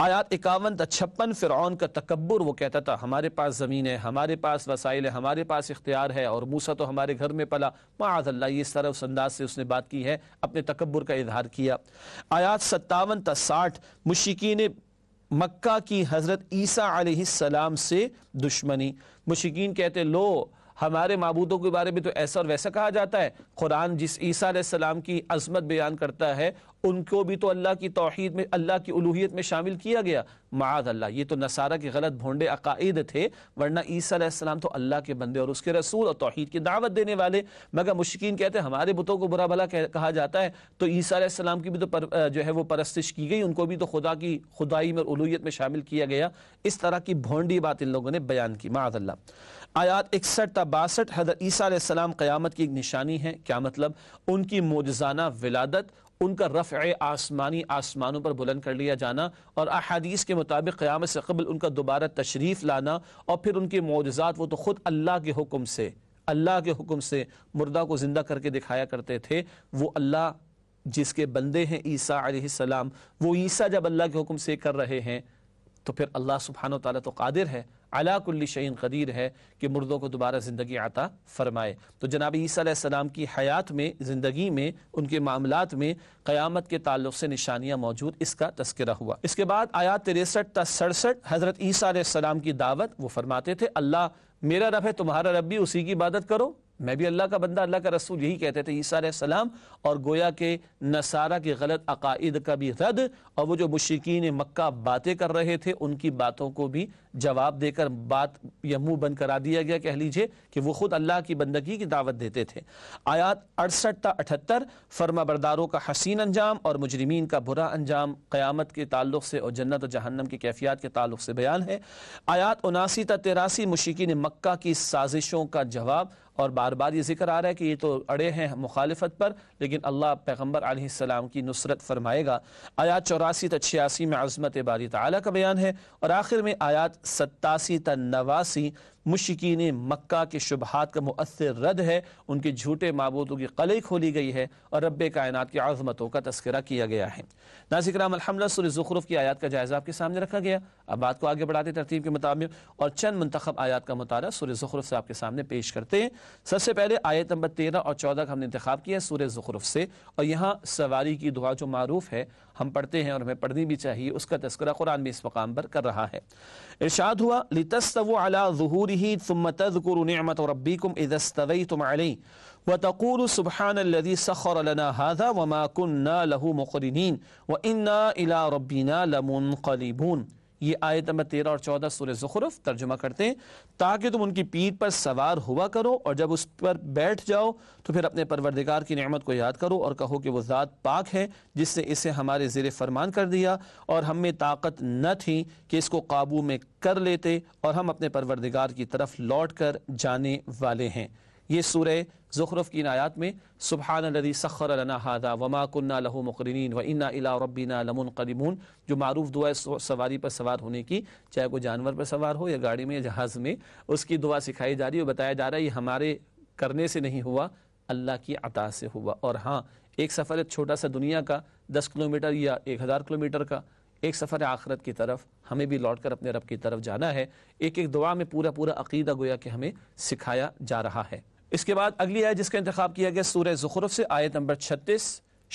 आयात इक्यावन तक छप्पन फ़िरौन का तकबर वो कहता था हमारे पास ज़मीन है हमारे पास वसाइल है हमारे पास इख्तियार है और मूसा तो हमारे घर में पला माजल्ला ये सरफ संदाज उस अंदाज से उसने बात की है अपने तकबर का इजहार किया आयात सत्तावन तक साठ ने मक्का की हज़रत ईसा आसमाम से दुश्मनी मुशिकीन कहते लो हमारे मबूदों के बारे में तो ऐसा और वैसा कहा जाता है कुरान जिस ईसा सलाम की अजमत बयान करता है उनको भी तो अल्लाह की तोहद में अल्लाह की उलूहियत में शामिल किया गया माद अल्लाह ये तो नसारा के गलत भोंडे अकायद थे वरना ईसा तो अल्लाह के बंदे और उसके रसूल और तोहद की दावत देने वाले मगर मुश्किन कहते हैं हमारे बुतों को बुरा भला कहा जाता है तो ईसा की भी तो पर, जो है वो परस्तिश की गई उनको भी तो खुदा की खुदाई में उलूत में शामिल किया गया इस तरह की भोंडी बात इन लोगों ने बयान की माद अल्लाह आयात इकसठ ता बासठ ईसा ईसीम क़्यामत की एक निशानी है क्या मतलब उनकी मोजाना विलादत उनका रफ़ आसमानी आसमानों पर बुलंद कर लिया जाना और अहादीस के मुताबिक क़्यामत से कबल उनका दोबारा तशरीफ़ लाना और फिर उनके मौजात वो तो ख़ुद अल्लाह के हुक्म से अल्लाह के हुक्म से मुर्दा को ज़िंदा करके दिखाया करते थे वो अल्लाह जिसके बंदे हैं ईसा आसमाम वो ईसा जब अल्लाह के हुक्म से कर रहे हैं तो फिर अल्लाह सुबहान तला तो कादिर है अलाकुल्ल शहीन कदीर है कि मुर्दों को दोबारा ज़िंदगी आता फ़रमाए तो जनाब ईसीम की हयात में ज़िंदगी में उनके मामला में क़्यामत के ताल्लुक से निशानियाँ मौजूद इसका तस्करा हुआ इसके बाद आया तिरसठ ता सड़सठ हज़रत ईसी की दावत वो फरमाते थे अल्लाह मेरा रब है तुम्हारा रब भी उसी की इबादत करो मैं भी अल्लाह का बंदा अल्लाह का रसूल यही कहते थे ईसा सलाम और गोया के नसारा के गलत अकायद का भी रद्द और वो जो मुशिकीन मक्का बातें कर रहे थे उनकी बातों को भी जवाब देकर बात या बंद करा दिया गया कह लीजिए कि वो खुद अल्लाह की बंदगी की दावत देते थे आयात अड़सठ ता अठहत्तर फर्मा बरदारों का हसीन अंजाम और मुजरमीन का बुरा अंजाम क़्यामत के ताल्लुक से और जन्नत और जहन्नम की कैफियात के ताल्लुक से बयान है आयात उनासी ता तिरासी मशरकिन मक्का की साजिशों का जवाब और बार बार ये जिक्र आ रहा है कि ये तो अड़े हैं मुखालफत पर लेकिन अल्लाह पैगम्बर आसमाम की नुसरत फरमाएगा आयात चौरासी त छियासी में अजमत बारी तला का बयान है और आखिर में आयात सत्तासी त नवासी मुश्किन मक्का के शुबहत का मुसर रद है उनके झूठे मबूतों की कलई खोली गई है और रब कायनत की आज़मतों का तस्करा किया गया है नाजिक राम अलहमदुल्ल ज़ुखरूफ़ की आयात का जायज़ा आपके सामने रखा गया अब बात को आगे बढ़ाते तरतीब के मुताबिक और चंद मंतखब आयात का मुताल सूर्य ज़ुखरूफ़ से आपके सामने पेश करते हैं सबसे पहले आयत नंबर तेरह और चौदह का हमने इंतखब किया है सूर्य ज़ुखरूफ़ से और यहाँ सवारी की दुआ जो मरूफ़ है हम पढ़ते हैं और हमें पढ़नी भी चाहिए उसका तस्करा कुरान भी इस मकाम पर कर रहा है इर्शाद हुआ लितस्तव अला ही तुम तजकुर नमत रबीकुम इदस्तवई तुम अलई व तकूल सुबहान लदी सखर लना हादा ये आयत नंबर तेरह और चौदह सूर्य ज़ुखरफ तर्जुमा करते हैं ताकि तुम उनकी पीठ पर सवार हुआ करो और जब उस पर बैठ जाओ तो फिर अपने परवरदिगार की नमत को याद करो और कहो कि वो ज़ात पाक है जिसने इसे हमारे जिर फरमान कर दिया और हमें ताकत न थी कि इसको काबू में कर लेते और हम अपने परवरदिगार की तरफ लौट कर जाने वाले हैं ये सूर्य ज़ुखरफ की नायात में सुबहान लदी सखर लनाहादा वमा कन्ना लहू मकरिन व इन्ना इला रबीना लमन करीबून जो मरूफ दुआ है सवारी पर सवार होने की चाहे कोई जानवर पर सवार हो या गाड़ी में या जहाज़ में उसकी दुआ सिखाई जा रही है और बताया जा रहा है ये हमारे करने से नहीं हुआ अल्लाह की अता से हुआ और हाँ एक सफ़र एक छोटा सा दुनिया का दस किलोमीटर या एक हज़ार किलोमीटर का एक सफ़र आखरत की तरफ हमें भी लौट कर अपने रब की तरफ जाना है एक एक दुआ में पूरा पूरा अकीदा गोया कि हमें सिखाया जा रहा है इसके बाद अगली आयत जिसका इंतखा किया गया सूर्य ज़ुखरफ से आयत नंबर छत्तीस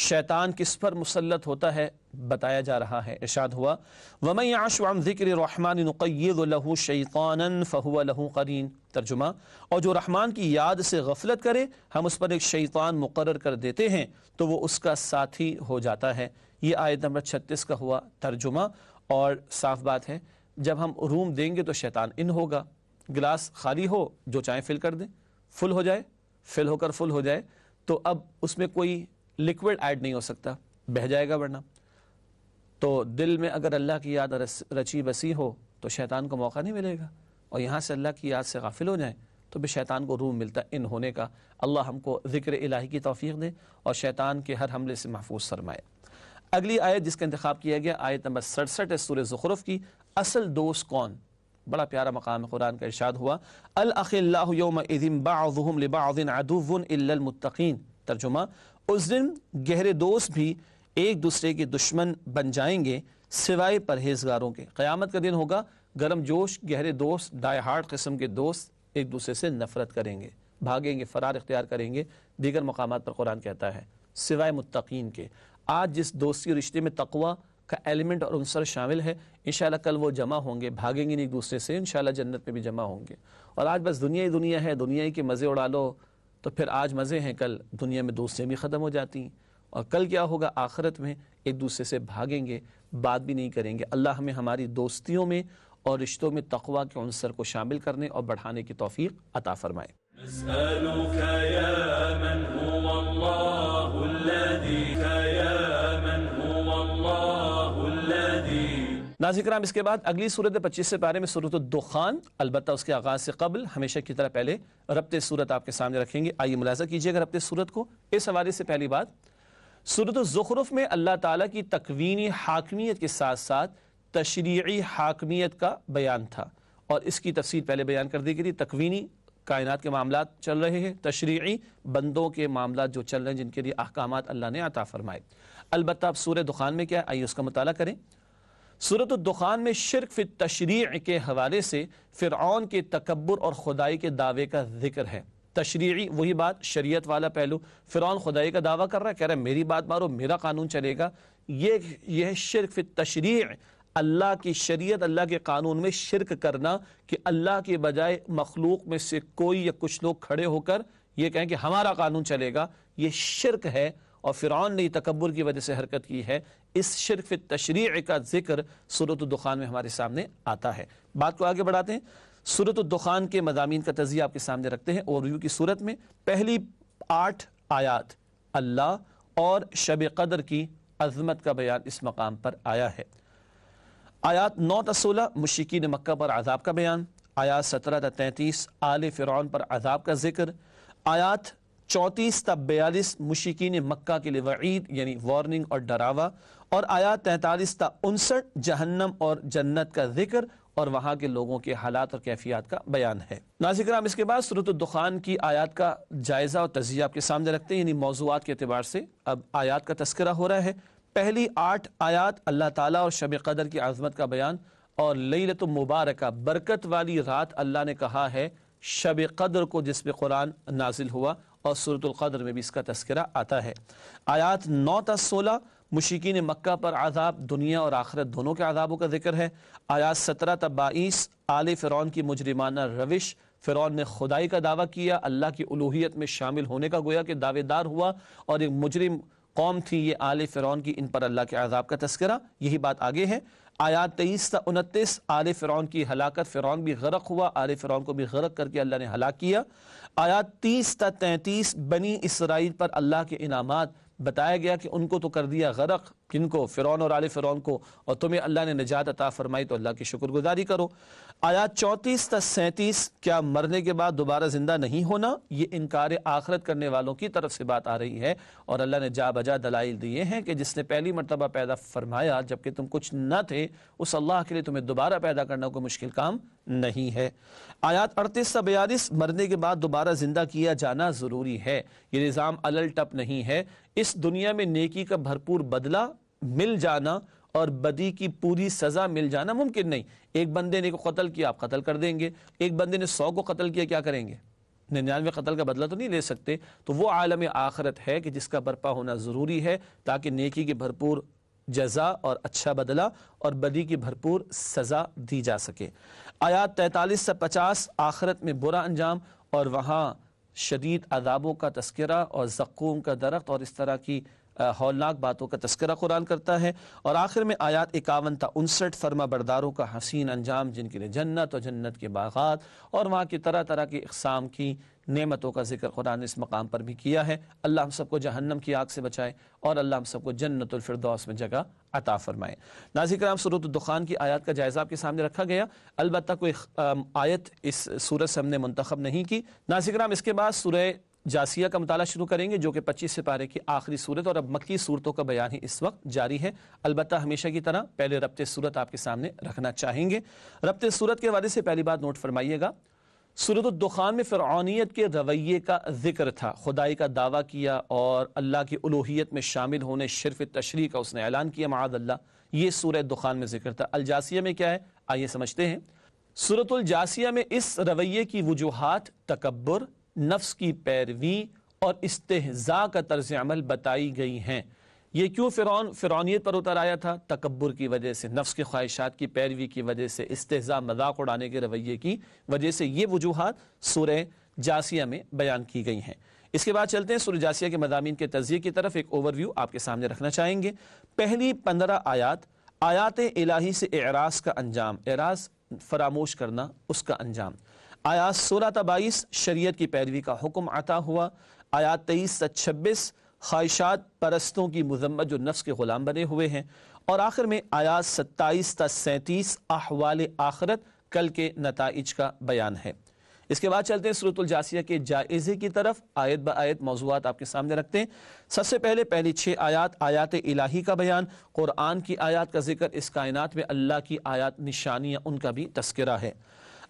शैतान किस पर मुसलत होता है बताया जा रहा है इर्शाद हुआ वमई आशवाम ज़िक्र रहमान लहू शैतान फ़हुआ लहू करीन तर्जुमा और जो रहमान की याद से गफलत करे हम उस पर एक शैतान मुकर कर देते हैं तो वह उसका साथी हो जाता है ये आयत नंबर छत्तीस का हुआ तर्जुमा और साफ बात है जब हम रूम देंगे तो शैतान इन होगा गिलास खाली हो जो चाय फिल कर दें फुल हो जाए फिल होकर फुल हो जाए तो अब उसमें कोई लिक्विड ऐड नहीं हो सकता बह जाएगा वरना तो दिल में अगर अल्लाह की याद रची बसी हो तो शैतान को मौका नहीं मिलेगा और यहाँ से अल्लाह की याद से गाफिल हो जाए तो भी शैतान को रूम मिलता इन होने का अल्लाह हमको ज़िक्र इलाही की तोफ़ी दे और शैतान के हर हमले से महफूज फरमाए अगली आयत जिसका इंतखब किया गया आयत नंबर सड़सठ है सूर्य ज़ुखरफ की असल दोस्त कौन बड़ा प्यारा मकाम कुरान का इरशाद हुआ अल अखिल्लाबादिन तर्जुमा उस दिन गहरे दोस्त भी एक दूसरे के दुश्मन बन जाएंगे सिवाय परहेजगारों के क़यामत का दिन होगा गर्म जोश गहरे दोस्त डाई हार्ड किस्म के दोस्त एक दूसरे से नफरत करेंगे भागेंगे फ़रार इख्तियार करेंगे दीगर मकाम पर कुरान कहता है सिवाय मुतकीन के आज जिस दोस्ती रिश्ते में तकवा का एलिमेंट और अंसर शामिल है इन कल वो जमा होंगे भागेंगे नहीं एक दूसरे से इन जन्नत में भी जमा होंगे और आज बस दुनिया ही दुनिया है दुनिया ही के मज़े उड़ा लो तो फिर आज मज़े हैं कल दुनिया में दोस्तियाँ भी ख़त्म हो जाती हैं और कल क्या होगा आखिरत में एक दूसरे से भागेंगे बात भी नहीं करेंगे अल्लाह हमें हमारी दोस्तियों में और रिश्तों में तकवा के अनसर को शामिल करने और बढ़ाने की तोफ़ी अता फ़रमाए يا من هو الله الذي नाजिक्राम इसके बाद अगली सूरत पच्चीस से पारे में सूरत दुखान अलबत् उसके आगाज से कबल हमेशा की तरह पहले रबत सूरत आपके सामने रखेंगे आइए मुलाजा कीजिएगा रबत सूरत को इस हवाले से पहली बात सूरत जुखरुफ़ में अल्लाह ताली की तकवीनी हाकमियत के साथ साथ तशरी हाकमियत का बयान था और इसकी तफसर पहले बयान कर दी गई थी तकवीनी कायनात के मामला चल रहे हैं तशरी बंदों के मामला जो चल रहे हैं जिनके लिए अहकाम अल्लाह ने आता फरमाए अलबत् अब सूर दुखान में क्या आइए उसका मताल करें सूरत दुखान में शिरक फिर तशरी के हवाले से फ़िरौन के तकबर और खुदाई के दावे का जिक्र है तशरी वही बात शरीयत वाला पहलू फ़िरौन खुदाई का दावा कर रहा है कह रहा है मेरी बात मारो मेरा कानून चलेगा ये यह शिरक फिर तशरी अल्लाह की शरीयत अल्लाह के कानून में शिरक करना कि अल्लाह के बजाय मखलूक में से कोई या कुछ लोग खड़े होकर ये कहें कि हमारा कानून चलेगा ये शिरक है और फ़िरौन ने तकबर की वजह से हरकत की है इस शिरफ तशरी का जिक्र सूरत दुखान में हमारे सामने आता है बात को आगे बढ़ाते हैं सूरत दुखान के मजामी का तजिया आपके सामने रखते हैं यू की सूरत में पहली आठ आयात अल्लाह और शब कदर की अजमत का बयान इस मकाम पर आया है आयात नौ तोलह ने मक्का पर आज़ाब का बयान आयात सत्रह तैंतीस आल फिर पर आज़ाब का जिक्र आयात चौंतीस तब बयालीस मुशिकिन मक्का के लिए वईद यानी वार्निंग और डरावा और आया तैंतालीस तब उनसठ जहन्नम और जन्नत का जिक्र और वहाँ के लोगों के हालात और कैफियात का बयान है नाजिक राम इसके बाद सूरत दुखान की आयात का जायज़ा और तजिया आपके सामने रखते हैं यानी मौजूद के अतबार से अब आयात का तस्करा हो रहा है पहली आठ आयात अल्लाह तला और शब कदर की आज़मत का बयान और लत मुबारक बरकत वाली रात अल्लाह ने कहा है शब कदर को जिस कुरान नाजिल हुआ और सूरतुल्क़द्र में भी इसका तस्करा आता है आयात नौ तस सोलह मुशिकिन मक्का पर आज़ाब दुनिया और आखरत दोनों के आज़ाबों का जिक्र है आयात सत्रह तब बाईस आल फ़िरौन की मुजरिमाना रविश फ़िरौन ने खुदाई का दावा किया अल्लाह की उलूहियत में शामिल होने का गोया कि दावेदार हुआ और एक मुजरिम कौम थी ये आल फ़िरौन की इन पर अल्लाह के आज़ाब का तस्करा यही बात आगे है आयात तेईस उनतीस आल फ़िरौन की हलाकत फ़िरौन भी गरक हुआ आल फ़िरौन को भी गरक करके अल्लाह ने हलाक किया आयात तीस ता तैंतीस बनी इसराइल पर अल्लाह के इनामात बताया गया कि उनको तो कर दिया गरक को फ़िरौन और आल फ़िरौन को और तुम्हें अल्लाह ने निजात अता फ़रमाई तो अल्लाह की शुक्रगुजारी करो आया चौंतीस तक सैंतीस क्या मरने के बाद दोबारा जिंदा नहीं होना ये इनकार आखरत करने वालों की तरफ से बात आ रही है और अल्लाह ने जा बजा दलाइल दिए हैं कि जिसने पहली मरतबा पैदा फरमाया जबकि तुम कुछ न थे उस अल्लाह के लिए तुम्हें दोबारा पैदा करना कोई मुश्किल काम नहीं है आयात अड़तीस से बयालीस मरने के बाद दोबारा ज़िंदा किया जाना ज़रूरी है ये निज़ाम अलल टप नहीं है इस दुनिया में नेकी का भरपूर बदला मिल जाना और बदी की पूरी सज़ा मिल जाना मुमकिन नहीं एक बंदे ने को कत्ल किया आप कत्ल कर देंगे एक बंदे ने सौ को कत्ल किया क्या करेंगे निन्यानवे कत्ल का बदला तो नहीं ले सकते तो वो आलम आखरत है कि जिसका बर्पा होना ज़रूरी है ताकि नेकी की भरपूर जजा और अच्छा बदला और बदी की भरपूर सज़ा दी जा सके आयात तैंतालीस से पचास आखरत में बुरा अंजाम और वहाँ शदीद अदाबों का तस्करा और जक्ूम का दरख्त और इस तरह की हौलनाक बातों का तस्करा कुरान करता है और आखिर में आयात इक्यावन ता उनसठ फर्मा बरदारों का हसीन अंजाम जिनके लिए जन्नत और जन्नत के बागात और वहाँ की तरह तरह की इकसाम की नेमतों का जिक्र कुरान इस मकाम पर भी किया है अल्लाह हम सबको जहन्नम की आग से बचाए और अल्लाह हम सबको जन्नतफरदौस में जगह अता फ़रमाए नाजिक राम सूरत दुखान की आयत का जायज़ा आपके सामने रखा गया अलबत् कोई आयत इस सूरत से हमने मंतखब नहीं की नाजिक राम इसके बाद सूर्य जासिया का मताला शुरू करेंगे जो कि पच्चीस से पारे की आखिरी सूरत और अब मक्की सूरतों का बयान ही इस वक्त जारी है अलबत् हमेशा की तरह पहले रबत सूरत आपके सामने रखना चाहेंगे रबत सूरत के वादे से पहली बात नोट फरमाइएगा सूरत दुखान में फ़िरौनीत के रवैये का जिक्र था खुदाई का दावा किया और अल्लाह की उलूहियत में शामिल होने शिरफ तशरी का उसने ऐलान किया माद ये सूरत दुखान में जिक्र था अलजासिया में क्या है आइए समझते हैं सूरतुलजासिया में इस रवैये की वजूहत तकबर नफ्स की पैरवी और इस्तेजा का तर्ज अमल बताई गई हैं ये क्यों फिर फ़िरौनीत पर उतर आया था तकबर की वजह से नफ्स की ख्वाहिशात की पैरवी की वजह से इस्तेजा मजाक उड़ाने के रवैये की वजह से ये वजूहत सुर जासिया में बयान की गई हैं इसके बाद चलते हैं सुर जासिया के मजामी के तजिए की तरफ एक ओवरव्यू आपके सामने रखना चाहेंगे पहली पंद्रह आयात आयात इलाही से एराज का अंजाम एराज फरामोश करना उसका अंजाम आयात सोलह तबाईस शरीय की पैरवी का हुक्म आता हुआ आयात तेईस से छब्बीस ख्वाहिशात परस्तों की मजम्मत जो नफ्स के ग़ुलाम बने हुए हैं और आखिर में आयात सत्ताईस त सैंतीस अहवाल आखरत कल के नतज का बयान है इसके बाद चलते हैं सूरतुलजासिया के जायजे की तरफ आयत ब आयत मौजूद आपके सामने रखते हैं सबसे पहले पहली छः आयात आयात इलाही का बयान क़ुरआन की आयात का जिक्र इस कायनात में अल्लाह की आयात निशानियाँ उनका भी तस्करा है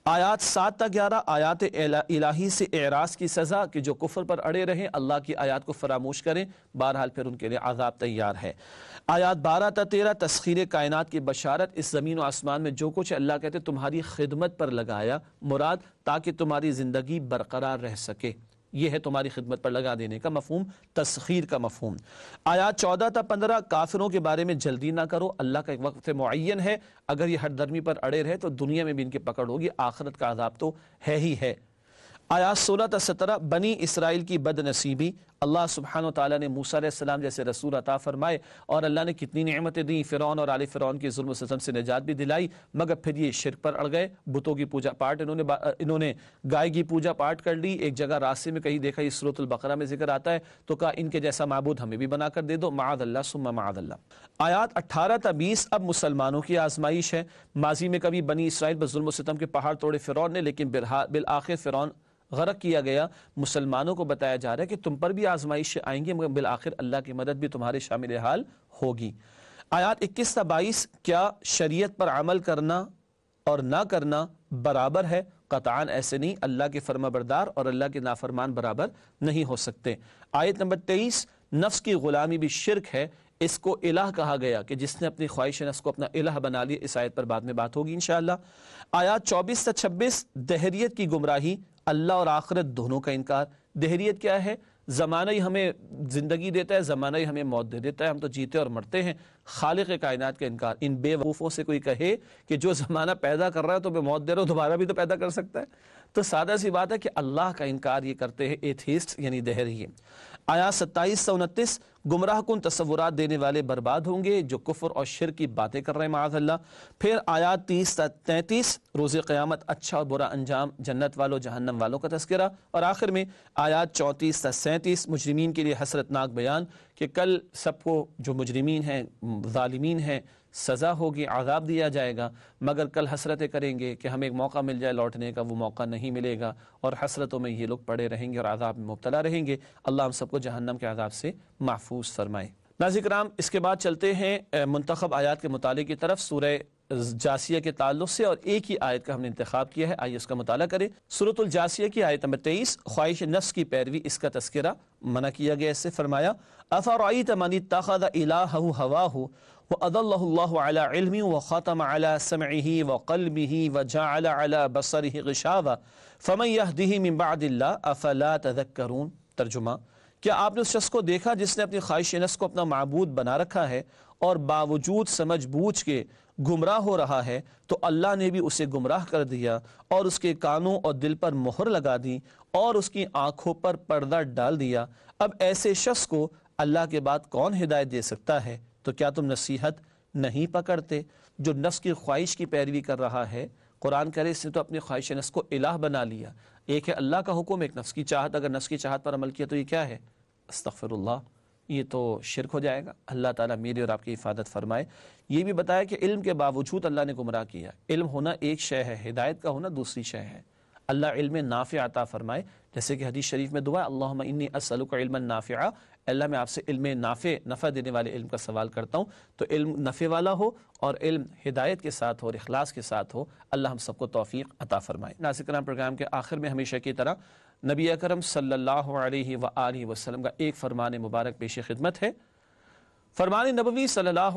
आयात सात तक ग्यारह आयात इलाही से एराज की सज़ा कि जो कुफर पर अड़े रहें अल्लाह की आयात को फरामोश करें बहरहाल फिर उनके लिए आज़ाब तैयार है आयात बारह त तेरह तस्खीर कायनात की बशारत इस ज़मीन व आसमान में जो कुछ अल्लाह कहते तुम्हारी खिदमत पर लगाया मुराद ताकि तुम्हारी ज़िंदगी बरकरार रह सके यह है तुम्हारी खिदमत पर लगा देने का मफहम तस्खीर का मफहम आया चौदह था पंद्रह काफिरों के बारे में जल्दी ना करो अल्लाह का एक वक्त से मुन है अगर ये हरदर्मी पर अड़े रहे तो दुनिया में भी इनकी पकड़ होगी आखिरत का आजाब तो है ही है आयात सोलह था सत्रह बनी इसराइल की बदनसीबी अल्लाह सुबहान तला ने मूसा सलाम जैसे रसूल अता फरमाए और अल्लाह ने कितनी नियमतें दी फ़िरौन और आल फ़िरौन की जुल्म सजम से निजात भी दिलाई मगर फिर ये शिर पर अड़ गए बुतों की पूजा पाठ इन्होंने इन्होंने गाय की पूजा पाठ कर ली एक जगह रास्ते में कहीं देखा इसरोतुलबकरा में जिक्र आता है तो कहा इनके जैसा मबूद हमें भी बनाकर दे दो मादल्ला सुम्मा अल्लाह आयात अट्ठारह तबीस अब मुसलमानों की आजमाइश है माजी में कभी बनी इसराइल पर जुल्म के पहाड़ तोड़े फ़िरौन ने लेकिन बिल आखिर फ़िरौन गरक किया गया मुसलमानों को बताया जा रहा है कि तुम पर भी आजमाइश आएंगी मगर बिल आखिर अल्लाह की मदद भी तुम्हारे शामिल हाल होगी आयात इक्कीस से बाईस क्या शरीयत पर अमल करना और ना करना बराबर है कतान ऐसे नहीं अल्लाह के फरमा बरदार और अल्लाह के नाफरमान बराबर नहीं हो सकते आयत नंबर तेईस नफ्स की ग़ुलामी भी शिरक है इसको इलाह कहा गया कि जिसने अपनी ख्वाहिश नफ्स को अपना इलाह बना लिया इस आयत पर बाद में बात होगी इन आयात चौबीस से छब्बीस दहरियत की गुमराही अल्लाह और आखरत दोनों का इनकार दहरीत क्या है ज़माना ही हमें ज़िंदगी देता है ज़माना ही हमें मौत दे देता है हम तो जीते और मरते हैं खालिक कायनात का इनकार इन बेवकूफ़ों से कोई कहे कि जो ज़माना पैदा कर रहा है तो मैं मौत दे रहा हूँ दोबारा भी तो पैदा कर सकता है तो सादा सी बात है कि अल्लाह का इनकार ये करते हैं एथिस्ट यानी देहरी आया सत्ताईस सौ उनतीस गुमराह कुन तस्वुरात देने वाले बर्बाद होंगे जो कुफर और शिर की बातें कर रहे हैं माजल्ला फिर आया तीस तैंतीस रोज़ क़्यामत अच्छा और बुरा अंजाम जन्नत वालों जहन्नम वालों का तस्करा और आखिर में आयात चौंतीस सैंतीस मुजरमीन के लिए हसरतनाक बयान कि कल सबको जो मुजरमीन हैं ालमीन हैं सज़ा होगी आज़ाब दिया जाएगा मगर कल हसरतें करेंगे कि हमें एक मौका मिल जाए लौटने का वो मौका नहीं मिलेगा और हसरतों में ये लोग पड़े रहेंगे और आज़ाब में मुबतला रहेंगे अल्लाह हम सबको जहन्नम के आज़ाब से महफूज फरमाए नाजिक राम इसके बाद चलते हैं मंतखब आयात के मुताले की तरफ सूर्य जासिया के ताल्लुक से और एक ही आयत का हमने इंतखब किया है आइए इसका मुताला करें सूरतुल जासिया की आयत नंबर तेईस ख्वाहिश नफ्स की पैरवी इसका तस्करा मना किया गया इससे फरमाया अफ़ारत तमानी तखद इला हवा हो व व व बसर गशावा फ़मन तर्जुमा क्या आपने उस शख्स को देखा जिसने अपनी ख्वाहिश नस को अपना मबूद बना रखा है और बावजूद समझ बूझ के गुमराह हो रहा है तो अल्लाह ने भी उसे गुमराह कर दिया और उसके कानों और दिल पर मोहर लगा दी और उसकी आंखों पर पर्दा डाल दिया अब ऐसे शख्स को अल्लाह के बाद कौन हिदायत दे सकता है तो क्या तुम नसीहत नहीं पकड़ते जो नफ्स की ख्वाहिश की पैरवी कर रहा है कुरान करे इसने तो अपनी ख्वाहिश नफ्स को इलाह बना लिया एक है अल्लाह का हुक्म एक नफ्स की चाहत अगर नफ्स की चाहत पर अमल किया तो ये क्या है अस्तफ़िरुल्लाह ये तो शिरक हो जाएगा अल्लाह ताला मेरी और आपकी हिफाजत फरमाए ये भी बताया कि इल्म के बावजूद अल्लाह ने गुमराह किया इल्म होना एक शय है हिदायत का होना दूसरी शय है अल्लाह इल्म नाफ़ आता फ़रमाए जैसे कि हदीस शरीफ में दुआ अल्लाह इन्नी असलुक इल्म अल्लाह मैं आपसे इल्म नाफे नफ़ा देने वाले इल्म का सवाल करता हूँ तो इल्म नफ़े वाला हो और इल्म हिदायत के साथ हो और अखलास के साथ हो अल्लाह हम सबको तोफ़ी अता फ़रमाए नासिक कराम प्रोग्राम के आखिर में हमेशा की तरह नबी करम सल्ला वसलम का एक फ़रमान मुबारक पेश खिदमत है फरमान नबवी सल्ला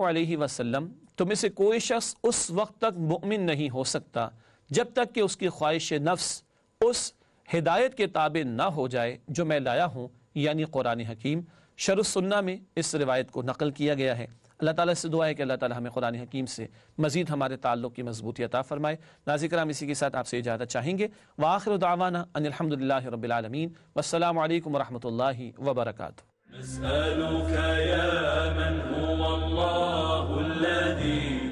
वसलम तुम्हें से कोई शख्स उस वक्त तक मुमिन नहीं हो सकता जब तक कि उसकी ख्वाहिश नफ्स उस हिदायत के ताबे ना हो जाए जो मैं लाया हूँ यानी कुरान हकीम शरुसन्ना में इस रिवायत को नकल किया गया है अल्लाह ताला से दुआ है कि अल्लाह ताला हमें कुरान हकीम से मजीद हमारे ताल्लुक की मजबूती अता फरमाए नाजिक राम इसी के साथ आपसे इजाज़त चाहेंगे व आखिर दावाना अनिलहमदिल्ला रबालमीन वसलम वरहमल वबरक نسألك يا من هو الله الذي